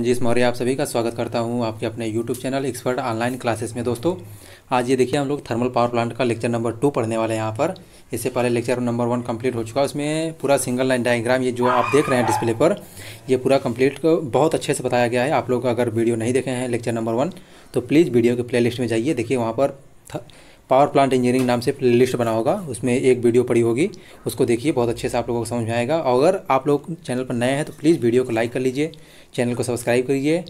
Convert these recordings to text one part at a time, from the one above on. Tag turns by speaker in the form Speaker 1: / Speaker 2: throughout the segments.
Speaker 1: जी इस मौर्य आप सभी का स्वागत करता हूं आपके अपने YouTube channel expert online classes में दोस्तों आज ये देखिए हम लोग थर्मल पावर प्लांट का लेक्चर नंबर टू पढ़ने वाले हैं यहाँ पर इससे पहले लेक्चर नंबर वन कंप्लीट हो चुका है उसमें पूरा सिंगल लाइन डायग्राम ये जो आप देख रहे हैं डिस्प्ले पर ये पूरा कंप्लीट बहुत अच्छे से बताया गया है आप लोग अगर वीडियो नहीं देखे हैं लेक्चर नंबर वन तो प्लीज़ वीडियो के प्ले में जाइए देखिए वहाँ पर पावर प्लांट इंजीनियरिंग नाम से प्लेलिस्ट बना होगा उसमें एक वीडियो पड़ी होगी उसको देखिए बहुत अच्छे से आप लोगों को समझ में आएगा अगर आप लोग चैनल पर नए हैं तो प्लीज़ वीडियो को लाइक कर लीजिए चैनल को सब्सक्राइब करिए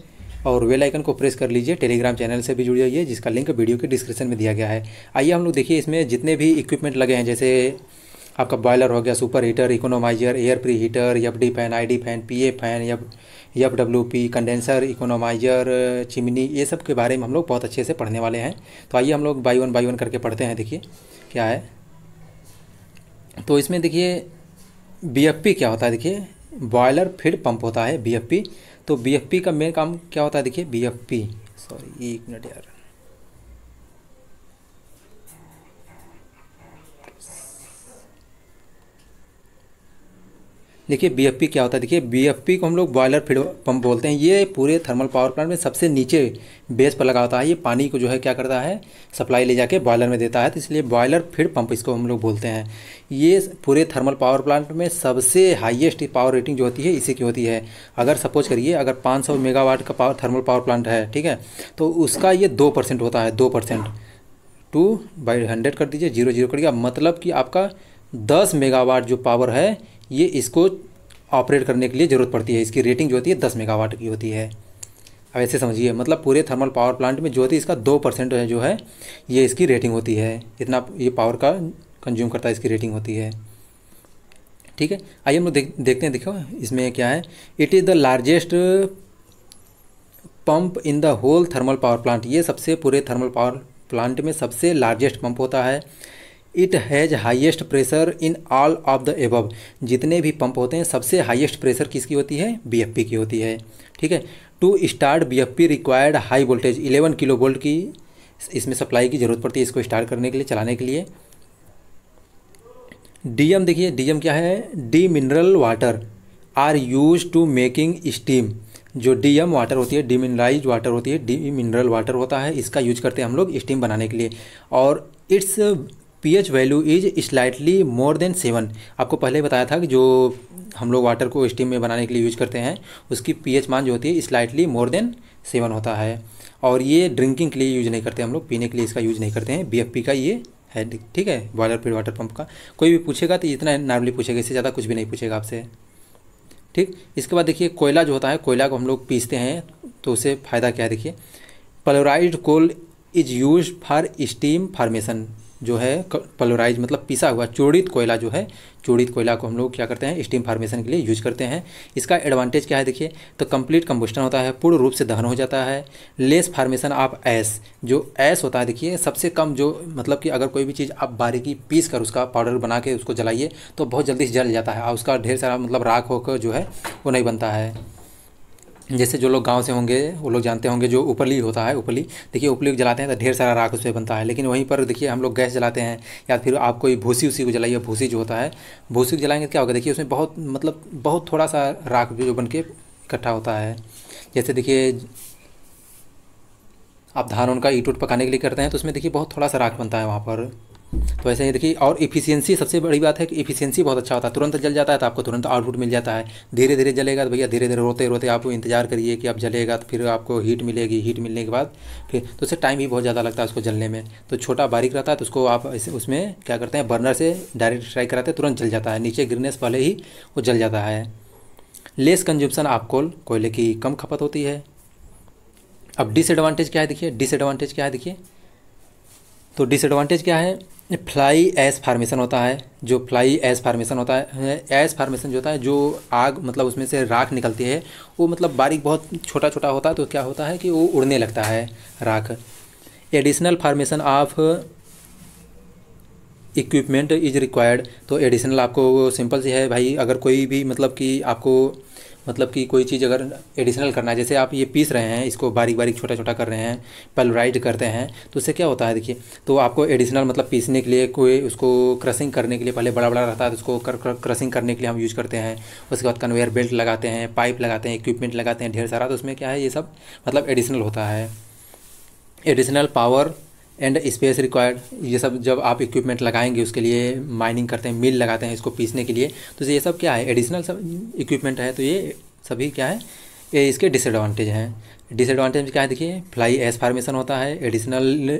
Speaker 1: और वेल आइकन को प्रेस कर लीजिए टेलीग्राम चैनल से भी जुड़ जाइए जिसका लिंक वीडियो के डिस्क्रिप्शन में दिया गया है आइए हम लोग देखिए इसमें जितने भी इक्विपमेंट लगे हैं जैसे आपका बॉयलर हो गया super heater economiser air pre heater F D fan I D fan P A fan या F W P condenser economiser chimney ये सब के बारे में हम लोग बहुत अच्छे से पढ़ने वाले हैं तो आइए हम लोग बाई वन बाई वन करके पढ़ते हैं देखिए क्या है तो इसमें देखिए बी क्या होता है देखिए बॉयलर फीड पंप होता है बी तो बी का मेन काम क्या होता है देखिए बी सॉरी एक मिनट यार देखिए बीएफपी क्या होता है देखिए बीएफपी को हम लोग बॉयलर फीड पंप बोलते हैं ये पूरे थर्मल पावर प्लांट में सबसे नीचे बेस पर लगा होता है ये पानी को जो है क्या करता है सप्लाई ले जाके बॉयलर में देता है तो इसलिए बॉयलर फीड पंप इसको हम लोग बोलते हैं ये पूरे थर्मल पावर प्लांट में सबसे हाइएस्ट पावर रेटिंग जो होती है इसी की होती है अगर सपोज करिए अगर पाँच मेगावाट का पावर थर्मल पावर प्लांट है ठीक है तो उसका ये दो परसेंट होता है दो परसेंट टू बाई हंड्रेड कर दीजिए जीरो जीरो कर दिया मतलब कि आपका दस मेगावाट जो पावर है ये इसको ऑपरेट करने के लिए ज़रूरत पड़ती है इसकी रेटिंग जो होती है दस मेगावाट की होती है अब ऐसे समझिए मतलब पूरे थर्मल पावर प्लांट में जो होती है इसका दो परसेंट जो है ये इसकी रेटिंग होती है इतना ये पावर का कंज्यूम करता है इसकी रेटिंग होती है ठीक है आइए हम लोग देख, देखते हैं देखो इसमें क्या है it is the largest pump in the whole thermal power plant ये सबसे पूरे थर्मल पावर प्लांट में सबसे लार्जेस्ट पंप होता है it has highest pressure in all of the above जितने भी पंप होते हैं सबसे हाइएस्ट प्रेशर किसकी होती है बी की होती है ठीक है to start P required high voltage 11 kilo volt की इसमें सप्लाई की ज़रूरत पड़ती है इसको स्टार्ट करने के लिए चलाने के लिए डीएम देखिए डीएम क्या है D mineral water are use to making steam जो डी एम वाटर होती है डी मिनराइज वाटर होती है डी मिनरल वाटर होता है इसका यूज करते हैं हम लोग स्टीम बनाने के लिए और its H value is slightly more than seven आपको पहले बताया था कि जो हम लोग वाटर को स्टीम में बनाने के लिए यूज करते हैं उसकी एच मान जो होती है स्लाइटली मोर देन सेवन होता है और ये ड्रिंकिंग के लिए यूज नहीं करते हम लोग पीने के लिए इसका यूज नहीं करते हैं पी का ये है ठीक है बॉयलर पेड़ वाटर पंप का कोई भी पूछेगा तो इतना नॉर्मली पूछेगा इससे ज़्यादा कुछ भी नहीं पूछेगा आपसे ठीक इसके बाद देखिए कोयला जो होता है कोयला को हम लोग पीसते हैं तो उसे फ़ायदा क्या है देखिए pulverise coal is use for steam formation जो है पलोराइज मतलब पिसा हुआ चूड़ित कोयला जो है चूड़ित कोयला को हम लोग क्या करते हैं स्टीम फार्मेशन के लिए यूज करते हैं इसका एडवांटेज क्या है देखिए तो कंप्लीट कम्बुस्टन होता है पूर्ण रूप से दहन हो जाता है लेस फार्मेशन आप ऐस जो ऐस होता है देखिए सबसे कम जो मतलब कि अगर कोई भी चीज़ आप बारीकी पीस कर उसका पाउडर बना के उसको जलाइए तो बहुत जल्दी से जल जाता है और उसका ढेर सारा मतलब राख होकर जो है वो नहीं बनता है जैसे जो लोग गांव से होंगे वो लोग जानते होंगे जो उपली होता है उपली देखिए उपली जलाते हैं तो ढेर सारा राख उस पर बनता है लेकिन वहीं पर देखिए हम लोग गैस जलाते हैं या फिर आप कोई भूसी उसी को जलाइए भूसी जो होता है भूसी को जलाएंगे तो क्या होगा देखिए उसमें बहुत मतलब बहुत थोड़ा सा राख जो बन के इकट्ठा होता है जैसे देखिए आप धान उनका ईट उट पकाने के लिए करते हैं तो उसमें देखिए बहुत थोड़ा सा राख बनता है वहाँ पर तो ऐसे ही देखिए और इफिशियंसी सबसे बड़ी बात है कि इफिशियंसी बहुत अच्छा होता है तुरंत जल जाता है तो आपको तुरंत आउटपुट मिल जाता है धीरे धीरे जलेगा तो भैया धीरे धीरे रोते रोते आप इंतजार करिए कि आप जलेगा तो फिर आपको हीट मिलेगी हीट मिलने के बाद फिर तो उससे टाइम भी बहुत ज़्यादा लगता है उसको जलने में तो छोटा बारीक रहता है तो उसको आप उसमें क्या करते हैं बर्नर से डायरेक्ट स्ट्राइक कराते हैं तुरंत जल जाता है नीचे गिरने से पहले ही वो जल जाता है लेस कंज्यूम्पन आपको कोयले की कम खपत होती है अब डिसएडवांटेज क्या है देखिए डिसएडवांटेज क्या है देखिए तो डिसएडवांटेज क्या है फ्लाई एस फार्मेशन होता है जो फ्लाई एस फार्मेशन होता है एस फार्मेशन जो होता है जो आग मतलब उसमें से राख निकलती है वो मतलब बारीक बहुत छोटा छोटा होता है तो क्या होता है कि वो उड़ने लगता है राख additional formation of equipment is required तो एडिशनल आपको सिंपल सी है भाई अगर कोई भी मतलब कि आपको मतलब कि कोई चीज़ अगर एडिशनल करना है जैसे आप ये पीस रहे हैं इसको बारीक बारीक छोटा छोटा कर रहे हैं पलराइड करते हैं तो उससे क्या होता है देखिए तो आपको एडिशनल मतलब पीसने के लिए कोई उसको क्रसिंग करने के लिए पहले बड़ा बड़ा रहता है तो उसको कर, कर, क्रसिंग करने के लिए हम यूज़ करते हैं उसके बाद कन्वेयर बेल्ट लगाते हैं पाइप लगाते हैं इक्विपमेंट लगाते हैं ढेर सारा तो उसमें क्या है ये सब मतलब एडिशनल होता है additional power and space required ये सब जब आप इक्विपमेंट लगाएंगे उसके लिए माइनिंग करते हैं मिल लगाते हैं इसको पीसने के लिए तो ये सब क्या है एडिशनल सब इक्विपमेंट है तो ये सभी क्या है ये इसके डिसएडवांटेज हैं डिसएडवांटेज क्या है देखिए फ्लाई एस फार्मेशन होता है एडिशनल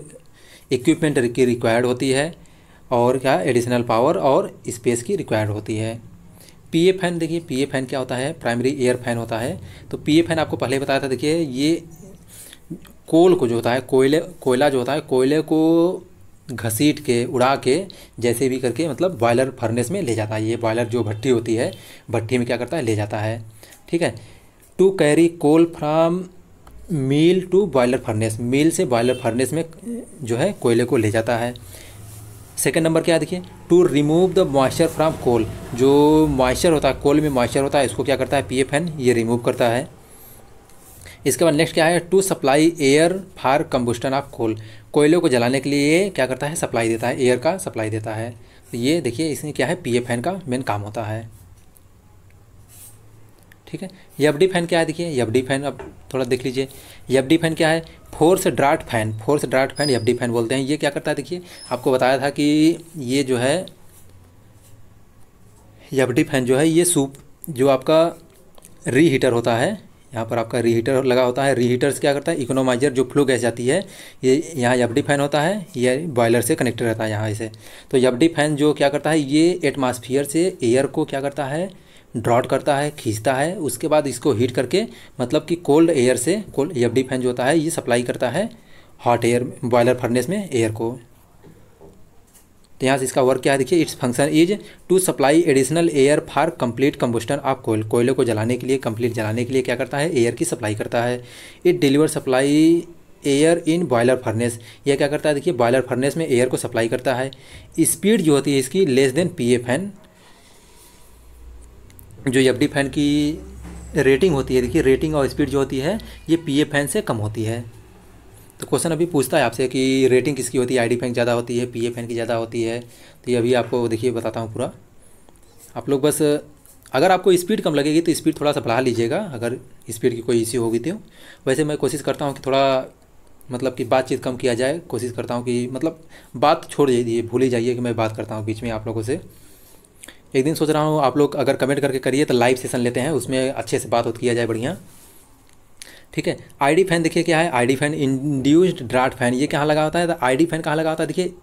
Speaker 1: इक्विपमेंट की रिक्वायर्ड होती है और क्या एडिशनल पावर और स्पेस की रिक्वायर्ड होती है पी ए फैन देखिए पी ए फैन क्या होता है प्राइमरी एयर फैन होता है तो पी ए फैन आपको पहले बताया था देखिए ये कोल को जो होता है कोयले कोयला जो होता है कोयले को घसीट के उड़ा के जैसे भी करके मतलब बॉयलर फर्नेस में ले जाता है ये बॉयलर जो भट्टी होती है भट्टी में क्या करता है ले जाता है ठीक है to carry coal from mill to boiler furnace mill से बॉयलर फर्नेस में जो है कोयले को ले जाता है सेकेंड नंबर क्या देखिए to remove the moisture from coal जो मॉइस्चर होता है कोल में मॉइस्चर होता है इसको क्या करता है पी एफ एन ये रिमूव करता है इसके बाद नेक्स्ट क्या है to supply air for combustion of coal कोयले को जलाने के लिए ये क्या करता है सप्लाई देता है एयर का सप्लाई देता है तो ये देखिए इसमें क्या है पी फैन का मेन काम होता है ठीक है यब डी फैन क्या है देखिए यब डी फैन अब थोड़ा देख लीजिए यब डी फैन क्या है force draft fan force draft fan यब डी फैन बोलते हैं ये क्या करता है देखिए आपको बताया था कि ये जो है यब डी फैन जो है ये सूप जो आपका री हीटर होता है यहाँ पर आपका रीहीटर लगा होता है रीहीटर से क्या करता है इकोनोमाइजर जो फ्लू गैस जाती है ये यहाँ यबडी फैन होता है ये बॉयलर से कनेक्टेड रहता है यहाँ इसे तो यबडी फैन जो क्या करता है ये एटमॉस्फेयर से एयर को क्या करता है ड्रॉट करता है खींचता है उसके बाद इसको हीट करके मतलब कि कोल्ड एयर से कोल्ड यबडी फैन जो होता है ये सप्लाई करता है हॉट एयर बॉयलर फर्नेस में एयर को तो यहाँ से इसका वर्क क्या है देखिए its function is to supply additional air for complete combustion of कोयल कोयले को जलाने के लिए कंप्लीट जलाने के लिए क्या करता है एयर की सप्लाई करता है it deliver supply air in boiler furnace यह क्या करता है देखिए बॉयलर फर्नेस में एयर को सप्लाई करता है स्पीड जो होती है इसकी less than P A fan जो एफ डी फैन की रेटिंग होती है देखिए रेटिंग और स्पीड जो होती है ये पी ए फैन से कम होती है तो क्वेश्चन अभी पूछता है आपसे कि रेटिंग किसकी होती है आई डी फैन ज़्यादा होती है पी ए फैन की ज़्यादा होती है तो ये अभी आपको देखिए बताता हूँ पूरा आप लोग बस अगर आपको स्पीड कम लगेगी तो स्पीड थोड़ा सा बढ़ा लीजिएगा अगर स्पीड की कोई इश्यू होगी तो वैसे मैं कोशिश करता हूँ कि थोड़ा मतलब कि बातचीत कम किया जाए कोशिश करता हूँ कि मतलब बात छोड़ जाइए भूल ही जाइए कि मैं बात करता हूँ बीच में आप लोगों से एक दिन सोच रहा हूँ आप लोग अगर कमेंट करके करिए तो लाइव सेशन लेते हैं उसमें अच्छे से बात किया जाए बढ़िया ठीक है आईडी फैन देखिए क्या है ID fan induced draft fan ये कहाँ लगा होता है आईडी फैन कहाँ लगा होता है देखिए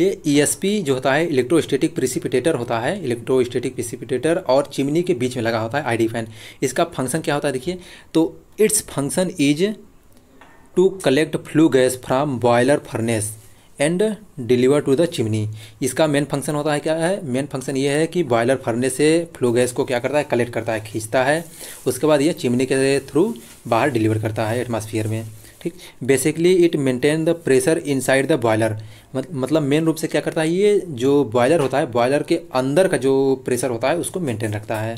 Speaker 1: ये ईएसपी e जो होता है इलेक्ट्रोस्टैटिक प्रिसिपिटेटर होता है इलेक्ट्रोस्टैटिक प्रिसिपिटेटर और चिमनी के बीच में लगा होता है आईडी फैन इसका फंक्शन क्या होता है देखिए तो its function is to collect flue gas from boiler furnace and deliver to the chimney इसका मेन फंक्शन होता है क्या है मेन फंक्शन ये है कि बॉयलर फरने से फ्लो गैस को क्या करता है कलेक्ट करता है खींचता है उसके बाद ये चिमनी के थ्रू बाहर डिलीवर करता है एटमोसफियर में ठीक basically it maintain the pressure inside the boiler मतलब मेन रूप से क्या करता है ये जो बॉयलर होता है बॉयलर के अंदर का जो प्रेशर होता है उसको मेंटेन रखता है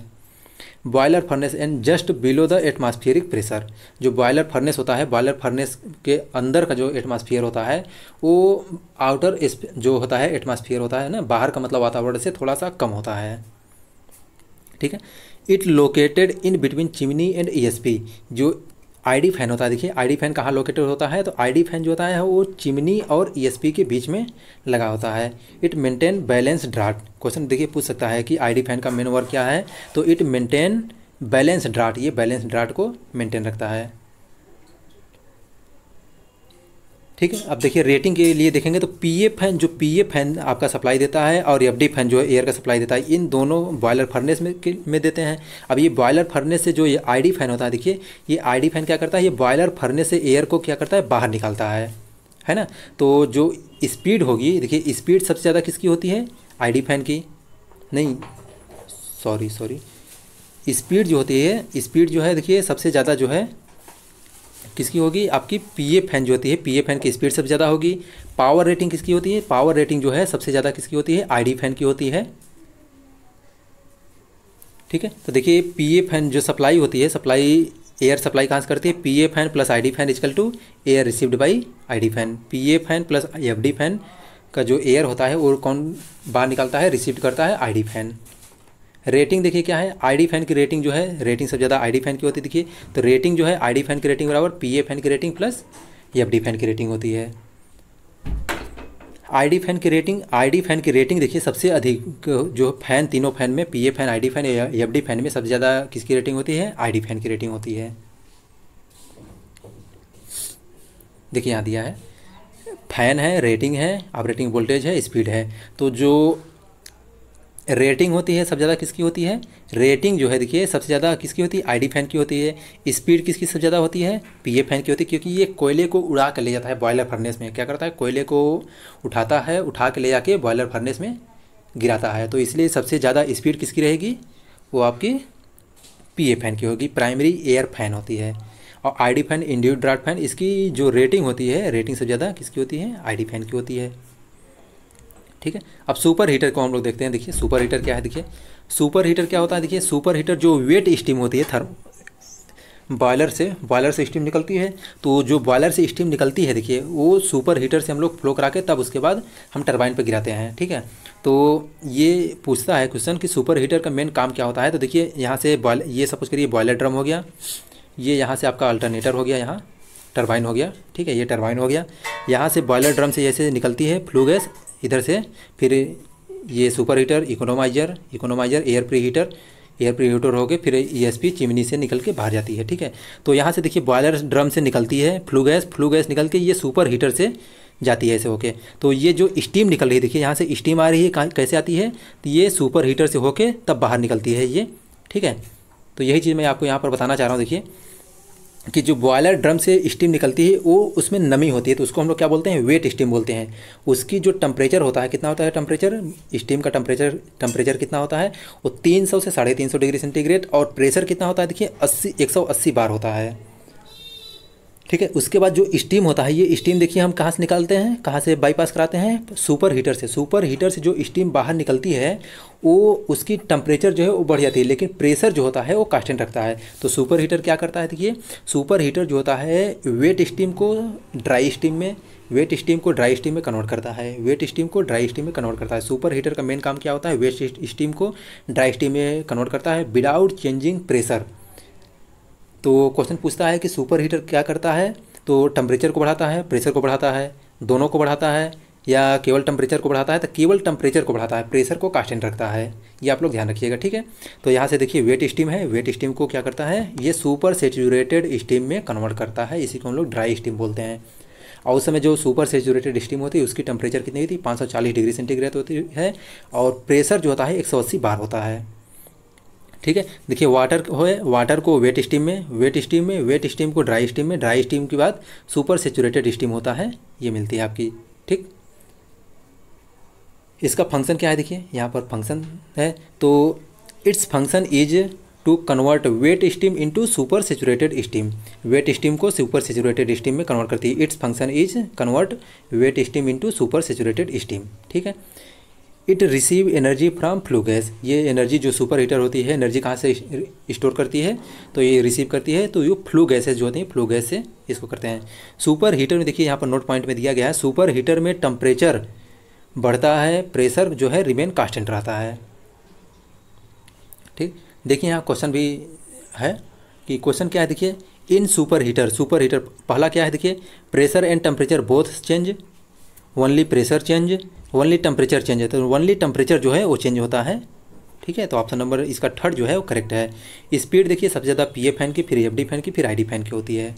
Speaker 1: boiler furnace and just below the atmospheric pressure जो बॉयलर फर्नेस होता है बॉयलर फर्नेस के अंदर का जो एटमॉस्फेयर होता है वो आउटर जो होता है एटमॉस्फेयर होता है ना बाहर का मतलब वातावरण से थोड़ा सा कम होता है ठीक है it located in between chimney and uh जो आईडी फैन होता है देखिए आईडी फैन कहाँ लोकेटेड होता है तो आईडी फैन जो होता है वो चिमनी और ईएसपी e के बीच में लगा होता है it maintain balance draft question देखिए पूछ सकता है कि आईडी फैन का मेन वर्क क्या है तो इट मेंटेन बैलेंस ड्राट ये बैलेंस ड्राट को मेंटेन रखता है ठीक है अब देखिए रेटिंग के लिए देखेंगे तो पी ए फैन जो पी ए फैन आपका सप्लाई देता है और एफ डी फैन जो है एयर का सप्लाई देता है इन दोनों बॉयलर फर्नेस में में देते हैं अब ये बॉयलर फर्नेस से जो ये आई डी फैन होता है देखिए ये आई डी फैन क्या करता है ये बॉयलर फर्नेस से एयर को क्या करता है बाहर निकालता है है ना तो जो स्पीड होगी देखिए स्पीड सबसे ज़्यादा किसकी होती है आई डी फैन की नहीं सॉरी सॉरी स्पीड जो होती है स्पीड जो है देखिए सबसे ज़्यादा जो है किसकी होगी आपकी पी ए फैन जो होती है पी ए फैन की स्पीड सबसे ज़्यादा होगी पावर रेटिंग किसकी होती है पावर रेटिंग जो है सबसे ज़्यादा किसकी होती है आई डी फैन की होती है ठीक है तो देखिए पी ए फैन जो सप्लाई होती है सप्लाई एयर सप्लाई कहाँ से करती है P A fan plus I D fan equal to air received by I D fan P A fan plus F D fan का जो एयर होता है वो कौन बाहर निकलता है रिसिव करता है आई डी फैन रेटिंग देखिए क्या है आईडी फैन की रेटिंग जो है रेटिंग सबसे ज़्यादा आईडी फैन की होती है देखिए तो रेटिंग जो है आईडी फैन की रेटिंग बराबर पीए फैन की रेटिंग प्लस एफडी फैन की रेटिंग होती है आईडी फैन की रेटिंग आईडी फैन की रेटिंग देखिए सबसे अधिक जो फैन तीनों फैन में PA fan ID fan FD fan में सबसे ज़्यादा किसकी रेटिंग होती है आईडी फैन की रेटिंग होती है देखिए यहाँ दिया है फैन है रेटिंग है ऑपरेटिंग वोल्टेज है स्पीड है तो जो रेटिंग होती है सबसे ज़्यादा किसकी होती है रेटिंग जो है देखिए सबसे ज़्यादा किसकी होती है आईडी फैन की होती है स्पीड किसकी सबसे ज़्यादा होती है पीए फैन की होती है क्योंकि ये कोयले को उड़ा कर ले जाता है बॉयलर फर्नेस में क्या करता है कोयले को उठाता है उठा के ले जाके बॉयलर फर्नेस में गिराता है तो इसलिए सबसे ज़्यादा स्पीड किसकी रहेगी वो आपकी पी फैन की होगी प्राइमरी एयर फैन होती है और I D fan induced draft fan इसकी जो रेटिंग होती है रेटिंग सबसे ज़्यादा किसकी होती है आई डी फैन की होती है ठीक है अब सुपर हीटर को हम लोग देखते हैं देखिए सुपर हीटर क्या है देखिए सुपर हीटर क्या होता है देखिए सुपर हीटर जो वेट स्टीम होती है थर्म बॉयलर से बॉयलर से स्टीम निकलती है तो जो बॉयलर से स्टीम निकलती है देखिए वो सुपर हीटर से हम लोग फ्लो करा के तब उसके बाद हम टरबाइन पर गिराते हैं ठीक है तो ये पूछता है क्वेश्चन कि सुपर हीटर का मेन काम क्या होता है तो देखिए यहाँ से बॉयल ये सपोज करिए बॉयलर ड्रम हो गया ये यहाँ से आपका अल्टरनेटर हो गया यहाँ टरबाइन हो गया ठीक है ये टरबाइन हो गया यहाँ से बॉयलर ड्रम से जैसे निकलती है फ्लू गैस इधर से फिर ये super heater economiser economiser air pre heater air pre heater गए फिर ई e चिमनी से निकल के बाहर जाती है ठीक है तो यहाँ से देखिए बॉयलर ड्रम से निकलती है फ्लू गैस फ्लू गैस निकल के ये सुपर हीटर से जाती है ऐसे होके तो ये जो स्टीम निकल रही है देखिए यहाँ से स्टीम आ रही है कैसे आती है तो ये सुपर हीटर से होके तब बाहर निकलती है ये ठीक है तो यही चीज़ मैं आपको यहाँ पर बताना चाह रहा हूँ देखिए कि जो बॉयलर ड्रम से स्टीम निकलती है वो उसमें नमी होती है तो उसको हम लोग क्या बोलते हैं वेट स्टीम बोलते हैं उसकी जो टम्परेचर होता है कितना होता है टम्परेचर स्टीम का टम्परेचर टम्परेचर कितना होता है वो 300 से साढ़े तीन सौ डिग्री सेंटीग्रेड और प्रेशर कितना होता है देखिए अस्सी एक सौ अस्सी बार होता है ठीक है उसके बाद जो स्टीम होता है ये स्टीम देखिए हम कहाँ से निकालते हैं कहाँ से बाईपास कराते हैं सुपर हीटर से सुपर हीटर से जो स्टीम बाहर निकलती है वो उसकी टम्परेचर जो है वो बढ़ जाती है लेकिन प्रेशर जो होता है वो कांस्टेंट रखता है तो सुपर हीटर क्या करता है देखिए सुपर हीटर जो होता है वेट स्टीम को ड्राई स्टीम में वेट स्टीम को ड्राई स्टीम में कन्वर्ट करता है वेट स्टीम को ड्राई स्टीम में कन्वर्ट करता है सुपर हीटर का मेन काम क्या होता है वेट स्टीम को ड्राई स्टीम में कन्वर्ट करता है विदाउट चेंजिंग प्रेशर तो क्वेश्चन पूछता है कि सुपर हीटर क्या करता है तो टेम्परेचर को बढ़ाता है प्रेशर को बढ़ाता है दोनों को बढ़ाता है या केवल टेम्परेचर को बढ़ाता है तो केवल टेम्परेचर को बढ़ाता है प्रेशर को कास्टेंट रखता है ये आप लोग ध्यान रखिएगा ठीक है तो यहाँ से देखिए वेट स्टीम है वेट स्टीम को क्या करता है ये सुपर सेचुरेटेड स्टीम में कन्वर्ट करता है इसी को हम लोग ड्राई स्टीम बोलते हैं और उस समय जो सुपर सेचूरेटेड स्टीम होती है उसकी टेम्परेचर कितनी होती है चालीस डिग्री सेंटीग्रेड होती है और प्रेशर जो होता है अस्सी बार होता है ठीक है देखिए वाटर हो वाटर को वेट स्टीम में वेट स्टीम में वेट स्टीम को ड्राई स्टीम में ड्राई स्टीम के बाद सुपर सेचुरेटेड स्टीम होता है ये मिलती है आपकी ठीक इसका फंक्शन क्या है देखिए यहाँ पर फंक्शन है तो its function is to convert wet steam into super saturated steam wet steam को सुपर सेचुरेटेड स्टीम में कन्वर्ट करती है it's function is convert wet steam into super saturated steam ठीक है it receive energy from flue gas ये energy जो super heater होती है एनर्जी कहाँ से स्टोर करती है तो ये रिसीव करती है तो ये फ्लू गैसेज जो होती हैं फ्लू गैस से इसको करते हैं सुपर हीटर में देखिए यहाँ पर नोट पॉइंट में दिया गया है सुपर हीटर में टम्परेचर बढ़ता है प्रेशर जो है रिमेन कांस्टेंट रहता है ठीक देखिए यहाँ क्वेश्चन भी है कि क्वेश्चन क्या है देखिए in super heater super heater पहला क्या है देखिए pressure and temperature both change only pressure change only temperature change है तो ओनली टेम्परेचर जो है वो चेंज होता है ठीक है तो ऑप्शन नंबर इसका थर्ड जो है वो करेक्ट है स्पीड देखिए सबसे ज़्यादा पी ए फैन की फिर एफ डी फैन की फिर आई डी फैन की होती है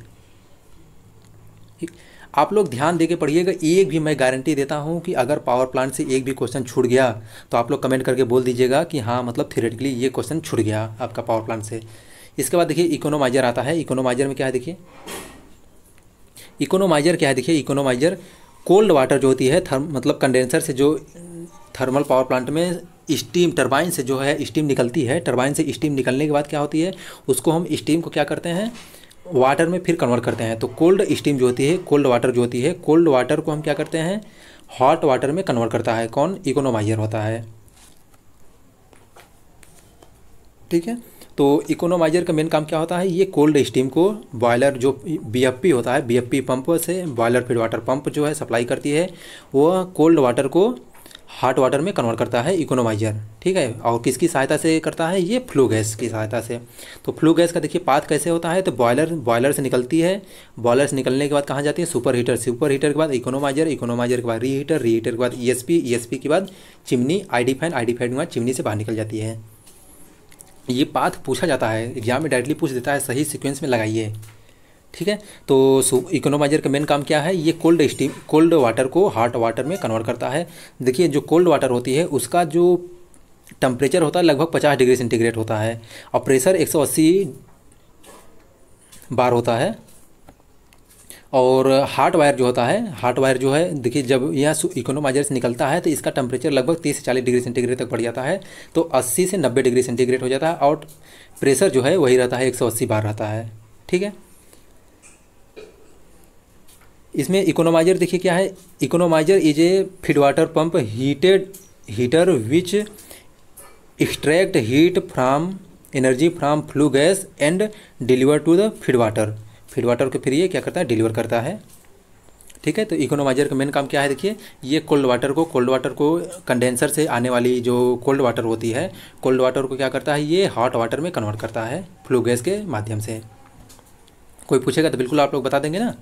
Speaker 1: ठीक आप लोग ध्यान देके पढ़िएगा एक भी मैं गारंटी देता हूँ कि अगर पावर प्लांट से एक भी क्वेश्चन छूट गया तो आप लोग कमेंट करके बोल दीजिएगा कि हाँ मतलब थियोरेटिकली ये क्वेश्चन छूट गया आपका पावर प्लांट से इसके बाद देखिए इकोनोमाइजर आता है इकोनोमाइजर में क्या है देखिए इकोनोमाइजर क्या है देखिए इकोनोमाइजर कोल्ड वाटर जो होती है थर्म मतलब कंडेंसर से जो थर्मल पावर प्लांट में स्टीम टरबाइन से जो है स्टीम निकलती है टरबाइन से स्टीम निकलने के बाद क्या होती है उसको हम स्टीम को क्या करते हैं वाटर में फिर कन्वर्ट करते हैं तो कोल्ड स्टीम जो होती है कोल्ड वाटर जो होती है कोल्ड वाटर को हम क्या करते हैं हॉट वाटर में कन्वर्ट करता है कौन इकोनोमाइजर होता है ठीक है तो इकोनोमाइजर का मेन काम क्या होता है ये कोल्ड स्टीम को बॉयलर जो बीएफपी होता है बीएफपी पंप से बॉयलर फीड वाटर पंप जो है सप्लाई करती है वह कोल्ड वाटर को हॉट वाटर में कन्वर्ट करता है इकोनोमाइजर ठीक है और किसकी सहायता से करता है ये फ्लू गैस की सहायता से तो फ्लू गैस का देखिए पाथ कैसे होता है तो बॉयलर बॉयलर से निकलती है बॉयलर से निकलने के बाद कहाँ जाती है सुपर हीटर सुपर हीटर के बाद इकोनोमाइजर इकोनोमाइजर के बाद री हीटर री हीटर के बाद ई एस पी के बाद chimney D fan D fan के बाद चिमनी से बाहर निकल जाती है ये पाथ पूछा जाता है एग्जाम में डायरेक्टली पूछ देता है सही सीक्वेंस में लगाइए ठीक है तो इकोनोमाइजर का मेन काम क्या है ये कोल्ड स्टीम कोल्ड वाटर को हॉट वाटर में कन्वर्ट करता है देखिए जो कोल्ड वाटर होती है उसका जो टेम्परेचर होता है लगभग पचास डिग्री सेंटीग्रेड होता है और प्रेशर एक सौ अस्सी बार होता है और हार्ट वायर जो होता है हार्ट वायर जो है देखिए जब यह इकोनोमाइजर से निकलता है तो इसका टेम्परेचर लगभग तीस से चालीस डिग्री सेंटीग्रेड तक बढ़ जाता है तो अस्सी से नब्बे डिग्री सेंटीग्रेड हो जाता है और प्रेशर जो है वही रहता है एक सौ अस्सी बार रहता है ठीक है इसमें इकोनोमाइजर देखिए क्या है economiser is a feed water pump heated heater which extract heat from energy from flue gas and deliver to the feed water फिर वाटर को फिर ये क्या करता है डिलीवर करता है ठीक है तो इकोनोमाइजर का मेन काम क्या है देखिए ये कोल्ड वाटर को कोल्ड वाटर को कंडेंसर से आने वाली जो कोल्ड वाटर होती है कोल्ड वाटर को क्या करता है ये हॉट वाटर में कन्वर्ट करता है फ्लू गैस के माध्यम से कोई पूछेगा तो बिल्कुल आप लोग बता देंगे ना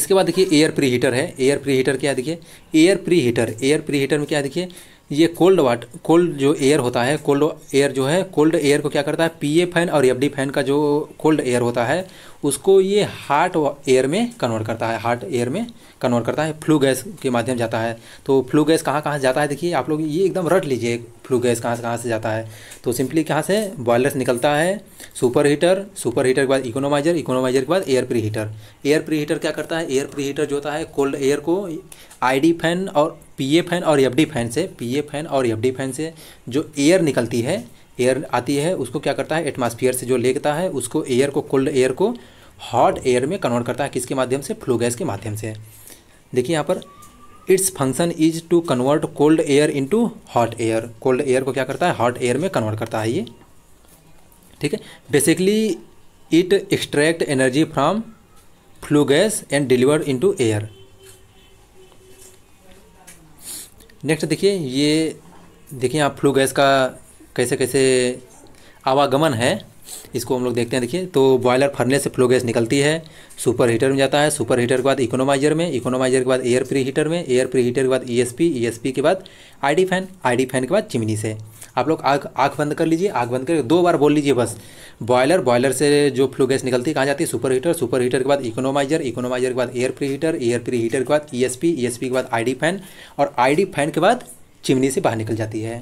Speaker 1: इसके बाद देखिए एयर प्री हीटर है एयर प्री हीटर क्या देखिए air pre heater air pre heater में क्या देखिए ये कोल्ड वाट कोल्ड जो एयर होता है कोल्ड एयर जो है कोल्ड एयर को क्या करता है पीए फैन और एफडी फैन का जो कोल्ड एयर होता है उसको ये हार्ट एयर में कन्वर्ट करता है हार्ट एयर में कन्वर्ट करता है फ्लू गैस के माध्यम जाता है तो फ्लू गैस कहाँ कहाँ से जाता है देखिए आप लोग ये एकदम रट लीजिए फ्लू गैस कहाँ से कहाँ से जाता है तो सिंपली कहाँ से बॉयलर से निकलता है सुपर हीटर सुपर हीटर के बाद इकोनोमाइजर इकोनोमाइजर के बाद air pre heater air pre heater क्या करता है एयर प्री हीटर जो होता है कोल्ड एयर को आईडी फैन और पी ए फैन और एफ डी फैन से पी ए फैन और एफ डी फैन से जो एयर निकलती है एयर आती है उसको क्या करता है एटमॉस्फेयर से जो लेता है उसको एयर को कोल्ड एयर को हॉट एयर में कन्वर्ट करता है किसके माध्यम से फ्लू गैस के माध्यम से देखिए यहाँ पर its function is to convert cold air into hot air cold air को क्या करता है हॉट एयर में कन्वर्ट करता है ये ठीक है basically it extract energy from flue gas and delivered into air next देखिए ये देखिए आप फ्लू गैस का कैसे कैसे आवागमन है इसको हम लोग देखते हैं देखिए तो बॉयलर फरने से फ्लू गैस निकलती है सुपर हीटर में जाता है सुपर हीटर के बाद इकोनोमाइजर में इकोनोमाइजर के बाद एयर प्री हीटर में एयर प्री हीटर के बाद ईएसपी e ईएसपी e के बाद आईडी फैन आईडी फैन के बाद चिमनी से आप लोग आग आँख बंद कर लीजिए आग बंद करके दो बार बोल लीजिए बस बॉयलर बॉयलर से जो फ्लू गैस निकलती है कहाँ जाती है सुपर हीटर सुपर हीटर के बाद इकोनोमाइजर इकोनोमाइजर के बाद air pre heater air pre heater के बाद एस e पी e के बाद डी फैन और आईडी फैन के बाद चिमनी से बाहर निकल जाती है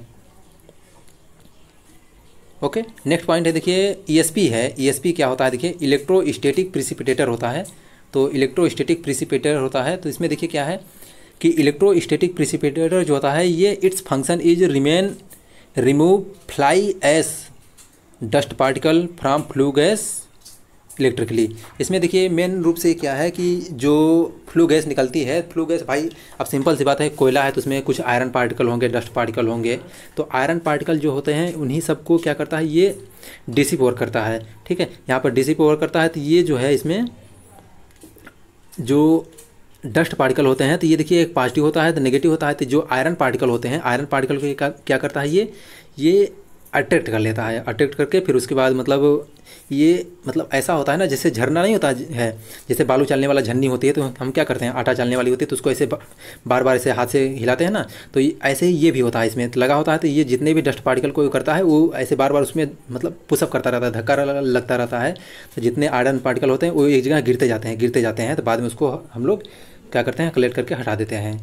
Speaker 1: ओके नेक्स्ट पॉइंट है देखिए पी e है पी क्या होता है देखिए इलेक्ट्रो स्टेटिक प्रिसिपिटेटर होता है तो इलेक्ट्रो स्टेटिक प्रिसिपिटेटर होता है तो इसमें देखिए क्या है कि इलेक्ट्रो स्टेटिक प्रिसिपिटेटर जो होता है ये its function is remain remove fly ash dust particle from flue gas electrically इसमें देखिए मेन रूप से क्या है कि जो फ्लू गैस निकलती है फ्लू गैस भाई अब सिंपल सी बात है कोयला है तो उसमें कुछ आयरन पार्टिकल होंगे डस्ट पार्टिकल होंगे तो आयरन पार्टिकल जो होते हैं उन्हीं सबको क्या करता है ये डिसिप पोवर करता है ठीक है यहाँ पर डिसिप पोवर करता है तो ये जो है इसमें जो डस्ट पार्टिकल होते हैं तो ये देखिए एक पॉजिटिव होता है तो नेगेटिव होता है तो जो आयरन पार्टिकल होते हैं आयरन पार्टिकल को क्या करता है ये ये अट्रैक्ट कर लेता है अट्रैक्ट करके फिर उसके बाद मतलब ये मतलब ऐसा होता है ना जैसे झरना नहीं होता है जैसे बालू चलने वाला झरनी होती है तो हम क्या करते हैं आटा चलने वाली होती है तो उसको ऐसे बार बार ऐसे हाथ से हिलाते हैं ना तो ऐसे ही ये भी होता है इसमें तो लगा होता है तो ये जितने भी डस्ट पार्टिकल को करता है वो ऐसे बार बार उसमें मतलब पुषअप करता रहता है धक्का लगता रहता है तो जितने आयरन पार्टिकल होते हैं वो एक जगह गिरते जाते हैं गिरते जाते हैं तो बाद में उसको हम लोग क्या करते हैं कलेक्ट करके हटा देते हैं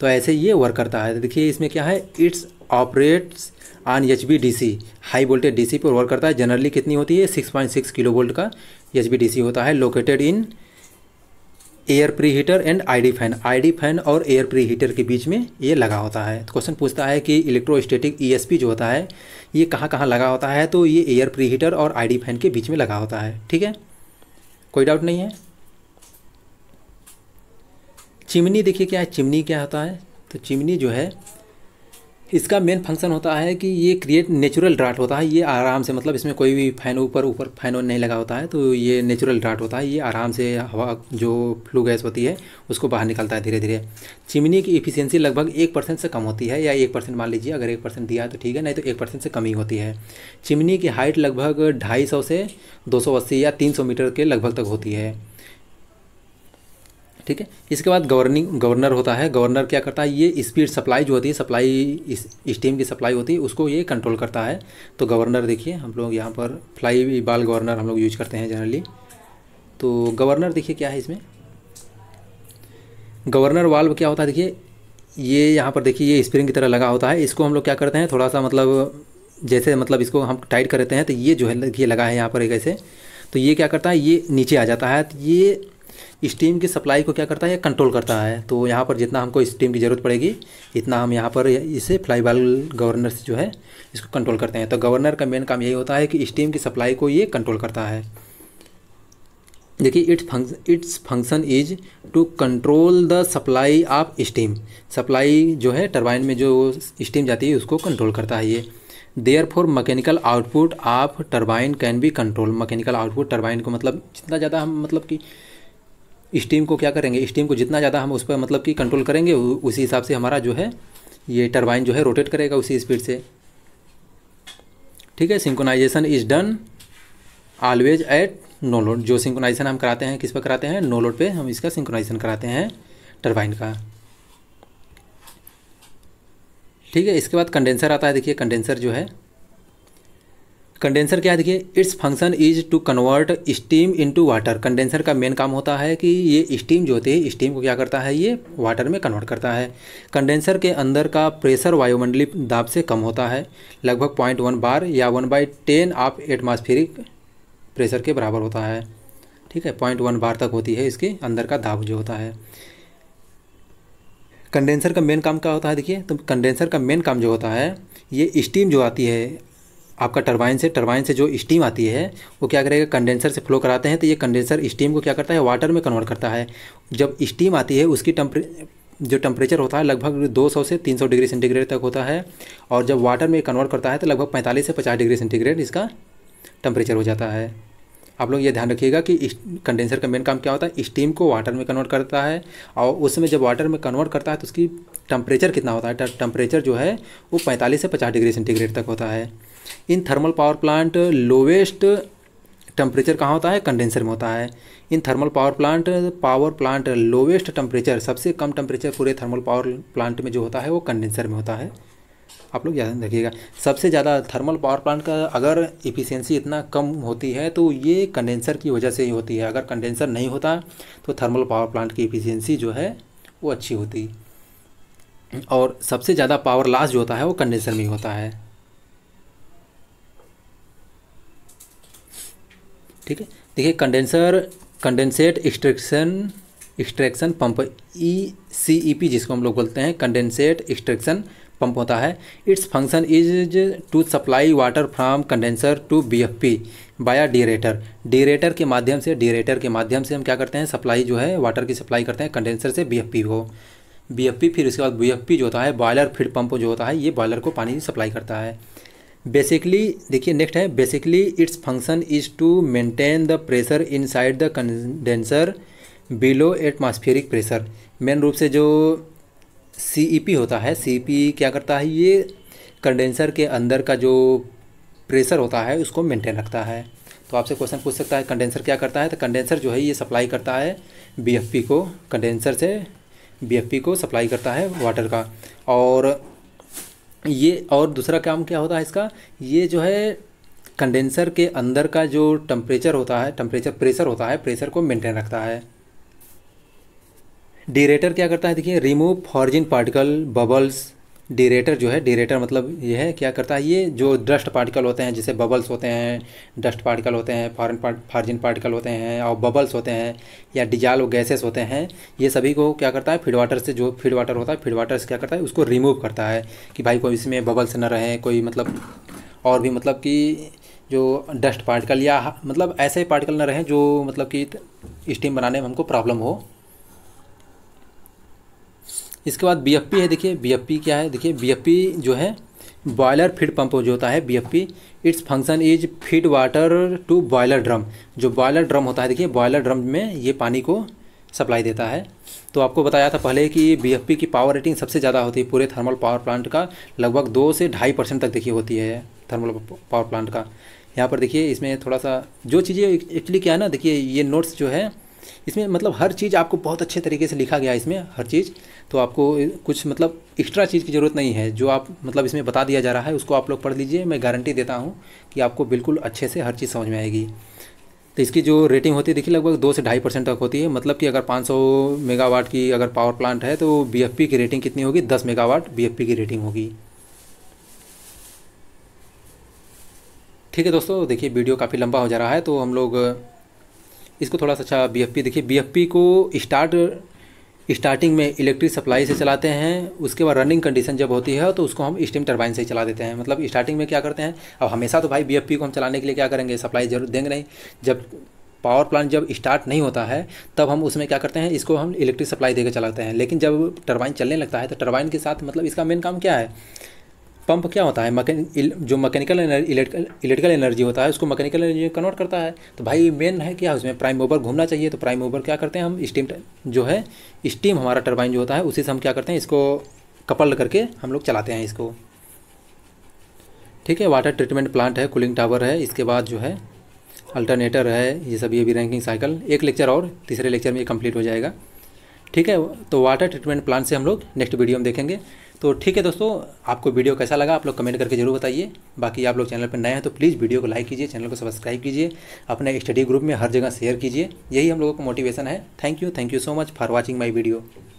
Speaker 1: तो ऐसे ये वर्क करता है देखिए इसमें क्या है its operates on H B D C high voltage D C पर वर्क करता है जनरली कितनी होती है six point six kilo volt का एच बी डी सी होता है located in air pre heater and ID fan ID fan और एयर प्री हीटर के बीच में ये लगा होता है तो क्वेश्चन पूछता है कि एस ईएसपी e जो होता है ये कहाँ कहाँ लगा होता है तो ये एयर प्री हीटर और डी फैन के बीच में लगा होता है ठीक है कोई डाउट नहीं है चिमनी देखिए क्या है चिमनी क्या होता है तो चिमनी जो है इसका मेन फंक्शन होता है कि ये क्रिएट नेचुरल ड्राट होता है ये आराम से मतलब इसमें कोई भी फैन ऊपर ऊपर फैन ऑन नहीं लगा होता है तो ये नेचुरल ड्राट होता है ये आराम से हवा जो फ्लू गैस होती है उसको बाहर निकलता है धीरे धीरे चिमनी की इफिशियंसी लगभग एक परसेंट से कम होती है या एक परसेंट मान लीजिए अगर एक परसेंट दिया है तो ठीक है नहीं तो एक परसेंट से कम ही होती है चिमनी की हाइट लगभग ढाई से दो या तीन मीटर के लगभग तक होती है ठीक है इसके बाद गवर्निंग गवर्नर होता है गवर्नर क्या करता है ये स्पीड सप्लाई जो होती है सप्लाई स्टीम की सप्लाई होती है उसको ये कंट्रोल करता है तो गवर्नर देखिए हम लोग यहाँ पर फ्लाई बाल गवर्नर हम लोग यूज करते हैं जनरली तो गवर्नर देखिए क्या है इसमें गवर्नर वाल्व क्या होता है देखिए ये यहाँ पर देखिए ये स्प्रिंग की तरह लगा होता है इसको हम लोग क्या करते हैं थोड़ा सा मतलब जैसे मतलब इसको हम टाइट करते हैं तो ये जो है ये लगा है यहाँ पर एक ऐसे तो ये क्या करता है ये नीचे आ जाता है तो ये स्टीम की सप्लाई को क्या करता है कंट्रोल करता है तो यहाँ पर जितना हमको स्टीम की ज़रूरत पड़ेगी इतना हम यहाँ पर इसे फ्लाई बाल गवर्नर से जो है इसको कंट्रोल करते हैं तो गवर्नर का मेन काम यही होता है कि स्टीम की सप्लाई को ये कंट्रोल करता है देखिए its function its function is to control the supply of steam supply जो है टर्बाइन में जो स्टीम जाती है उसको कंट्रोल करता है ये therefore mechanical output of turbine can be control mechanical output turbine को मतलब जितना ज़्यादा हम मतलब कि स्टीम को क्या करेंगे स्टीम को जितना ज़्यादा हम उस पर मतलब कि कंट्रोल करेंगे उसी हिसाब से हमारा जो है ये टरबाइन जो है रोटेट करेगा उसी स्पीड से ठीक है synchronisation is done always at no load जो सिंकोनाइजेशन हम कराते हैं किस पर कराते हैं नो लोड पे हम इसका सिंकोनाइजेशन कराते हैं टरबाइन का ठीक है इसके बाद कंडेंसर आता है देखिए कंडेंसर जो है कंडेंसर क्या है देखिए its function is to convert steam into water condenser का मेन काम होता है कि ये स्टीम जो होती है स्टीम को क्या करता है ये वाटर में कन्वर्ट करता है कंडेंसर के अंदर का प्रेशर वायुमंडलीय दाब से कम होता है लगभग पॉइंट वन बार या one by ten of atmospheric pressure के बराबर होता है ठीक है पॉइंट वन बार तक होती है इसके अंदर का दाब जो होता है कंडेंसर का मेन काम क्या होता है देखिए तो कंडेंसर का मेन काम जो होता है ये स्टीम जो आती है आपका टरबाइन से टरबाइन से जो स्टीम आती है वो क्या करेगा कंडेंसर से फ्लो कराते हैं तो ये कंडेंसर स्टीम को क्या करता है वाटर में कन्वर्ट करता है जब स्टीम आती है उसकी टम्परे जो टेम्परेचर होता है लगभग 200 से 300 डिग्री सेंटीग्रेड तक होता है और जब वाटर में कन्वर्ट करता है तो लगभग 45 से 50 डिग्री सेंटीग्रेड इसका टेम्परेचर हो जाता है आप लोग ये ध्यान रखिएगा कि कंडेंसर का मेन काम क्या होता है स्टीम को वाटर में कन्वर्ट करता है और उसमें जब वाटर में कन्वर्ट करता है तो उसकी टेम्परेचर कितना होता है टेम्परेचर जो है वो पैंतालीस से पचास डिग्री सेंटीग्रेड तक होता है in thermal power plant lowest temperature कहाँ होता है कंडेंसर में होता है in thermal power plant power plant lowest temperature सबसे कम टेम्परेचर पूरे थर्मल पावर प्लांट में जो होता है वो कंडेंसर में होता है आप लोग याद रखिएगा सबसे ज़्यादा थर्मल पावर प्लांट का अगर इफिशेंसी इतना कम होती है तो ये कंडेंसर की वजह से ही होती है अगर कंडेंसर नहीं होता तो थर्मल पावर प्लांट की इफ़िशियंसी जो है वो अच्छी होती और सबसे ज़्यादा पावर लॉस जो होता है वो कंडेंसर में होता है ठीक है देखिए condenser condensate extraction extraction pump E C E P जिसको हम लोग बोलते हैं कंडेंसेट एक्सट्रैक्शन पंप होता है it's function is to supply water from condenser to B F P via deaerator डीरेटर के माध्यम से डिरेटर के माध्यम से हम क्या करते हैं सप्लाई जो है वाटर की सप्लाई करते हैं कंडेंसर से बी एफ पी को बी एफ पी फिर उसके बाद बी एफ पी जो होता है बॉयलर फीड पंप जो होता है ये बॉयलर को पानी सप्लाई करता है बेसिकली देखिए नेक्स्ट है basically it's function is to maintain the pressure inside the condenser below atmospheric pressure main रूप से जो सी e होता है सी e क्या करता है ये कंडेंसर के अंदर का जो प्रेशर होता है उसको मेंटेन रखता है तो आपसे क्वेश्चन पूछ सकता है कंडेंसर क्या करता है तो कंडेंसर जो है ये सप्लाई करता है बीएफपी को कंडेंसर से बीएफपी को सप्लाई करता है वाटर का और ये और दूसरा काम क्या होता है इसका ये जो है कंडेंसर के अंदर का जो टम्परेचर होता है टम्परेचर प्रेशर होता है प्रेशर को मेंटेन रखता है डिरेटर क्या करता है देखिए remove foreign particle bubbles deaerator जो है डिरेटर मतलब ये है क्या करता है ये जो डस्ट पार्टिकल होते हैं जैसे बबल्स होते हैं डस्ट पार्टिकल होते हैं फॉरन पार्ट फार्जिन पार्टिकल होते हैं और बबल्स होते हैं या डिजाल गैसेस होते हैं ये सभी को क्या करता है फीड वाटर से जो फीड वाटर होता है फीड वाटर से क्या करता है उसको रिमूव करता है कि भाई कोई इसमें बबल्स ना रहें कोई मतलब और भी मतलब कि जो डस्ट पार्टिकल या मतलब ऐसे पार्टिकल ना रहें जो मतलब कि स्टीम बनाने में हमको प्रॉब्लम हो इसके बाद बी है देखिए बी क्या है देखिए बी जो है बॉयलर फीड पंप जो होता है B it's function is feed water to boiler drum जो बॉयलर ड्रम होता है देखिए बॉयलर ड्रम में ये पानी को सप्लाई देता है तो आपको बताया था पहले कि बी की पावर रेटिंग सबसे ज़्यादा होती है पूरे थर्मल पावर प्लांट का लगभग दो से ढाई परसेंट तक देखिए होती है थर्मल पावर प्लांट का यहाँ पर देखिए इसमें थोड़ा सा जो चीज़ें एक्चुअली क्या है ना देखिए ये नोट्स जो है इसमें मतलब हर चीज़ आपको बहुत अच्छे तरीके से लिखा गया है इसमें हर चीज़ तो आपको कुछ मतलब एक्स्ट्रा चीज़ की ज़रूरत नहीं है जो आप मतलब इसमें बता दिया जा रहा है उसको आप लोग पढ़ लीजिए मैं गारंटी देता हूँ कि आपको बिल्कुल अच्छे से हर चीज़ समझ में आएगी तो इसकी जो रेटिंग होती है देखिए लगभग दो से ढाई परसेंट तक होती है मतलब कि अगर 500 मेगावाट की अगर पावर प्लांट है तो बीएफपी की रेटिंग कितनी होगी 10 मेगावाट बीएफपी की रेटिंग होगी ठीक है दोस्तों देखिए वीडियो काफ़ी लंबा हो जा रहा है तो हम लोग इसको थोड़ा सा अच्छा बी देखिए बी को स्टार्ट स्टार्टिंग में इलेक्ट्रिक सप्लाई से चलाते हैं उसके बाद रनिंग कंडीशन जब होती है तो उसको हम स्टीम टरबाइन से चला देते हैं मतलब स्टार्टिंग में क्या करते हैं अब हमेशा तो भाई बी को हम चलाने के लिए क्या करेंगे सप्लाई जरूर देंगे नहीं जब पावर प्लांट जब स्टार्ट नहीं होता है तब हम उसमें क्या करते हैं इसको हम इलेक्ट्रिक सप्लाई देकर चलाते हैं लेकिन जब टरबाइन चलने लगता है तो टरबाइन के साथ मतलब इसका मेन काम क्या है पंप क्या होता है मकैन जो मैकेनिकल इलेक्ट्रिकल एनर्जी होता है उसको मैकेनिकल एनर्जी में कन्वर्ट करता है तो भाई मेन है क्या उसमें प्राइम ओवर घूमना चाहिए तो प्राइम ओवर क्या करते हैं हम स्टीम जो है स्टीम हमारा टर्बाइन जो होता है उसी से हम क्या करते हैं इसको कपल करके हम लोग चलाते हैं इसको ठीक है वाटर ट्रीटमेंट प्लांट है कूलिंग टावर है इसके बाद जो है अल्टरनेटर है ये सब ये भी रैंकिंग साइकिल एक लेक्चर और तीसरे लेक्चर में ये कंप्लीट हो जाएगा ठीक है तो वाटर ट्रीटमेंट प्लांट से हम लोग नेक्स्ट वीडियो में देखेंगे तो ठीक है दोस्तों आपको वीडियो कैसा लगा आप लोग कमेंट करके जरूर बताइए बाकी आप लोग चैनल पर नए हैं तो प्लीज़ वीडियो को लाइक कीजिए चैनल को सब्सक्राइब कीजिए अपने स्टडी ग्रुप में हर जगह शेयर कीजिए यही हम लोगों का मोटिवेशन है thank you thank you so much for watching my video